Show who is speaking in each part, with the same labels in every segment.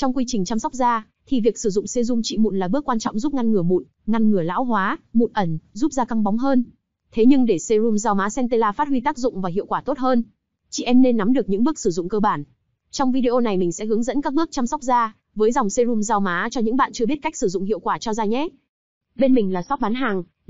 Speaker 1: Trong quy trình chăm sóc da, thì việc sử dụng serum trị mụn là bước quan trọng giúp ngăn ngừa mụn, ngăn ngừa lão hóa, mụn ẩn, giúp da căng bóng hơn. Thế nhưng để serum rau má Centella phát huy tác dụng và hiệu quả tốt hơn, chị em nên nắm được những bước sử dụng cơ bản. Trong video này mình sẽ hướng dẫn các bước chăm sóc da với dòng serum rau má cho những bạn chưa biết cách sử dụng hiệu quả cho da nhé. Bên mình là shop bán hàng,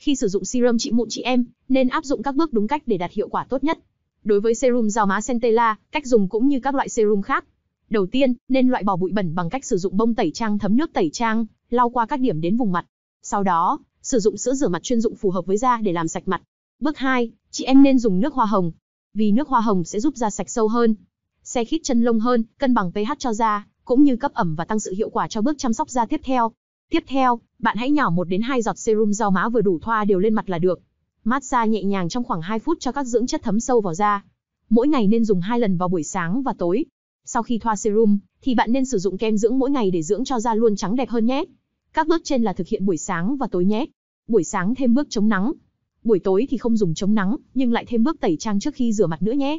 Speaker 1: Khi sử dụng serum trị mụn chị em, nên áp dụng các bước đúng cách để đạt hiệu quả tốt nhất. Đối với serum rào má Centella, cách dùng cũng như các loại serum khác. Đầu tiên, nên loại bỏ bụi bẩn bằng cách sử dụng bông tẩy trang thấm nước tẩy trang, lau qua các điểm đến vùng mặt. Sau đó, sử dụng sữa rửa mặt chuyên dụng phù hợp với da để làm sạch mặt. Bước 2, chị em nên dùng nước hoa hồng. Vì nước hoa hồng sẽ giúp da sạch sâu hơn, xe khít chân lông hơn, cân bằng pH cho da, cũng như cấp ẩm và tăng sự hiệu quả cho bước chăm sóc da tiếp theo. Tiếp theo, bạn hãy nhỏ 1 đến 2 giọt serum rau má vừa đủ thoa đều lên mặt là được. Massage nhẹ nhàng trong khoảng 2 phút cho các dưỡng chất thấm sâu vào da. Mỗi ngày nên dùng 2 lần vào buổi sáng và tối. Sau khi thoa serum, thì bạn nên sử dụng kem dưỡng mỗi ngày để dưỡng cho da luôn trắng đẹp hơn nhé. Các bước trên là thực hiện buổi sáng và tối nhé. Buổi sáng thêm bước chống nắng. Buổi tối thì không dùng chống nắng, nhưng lại thêm bước tẩy trang trước khi rửa mặt nữa nhé.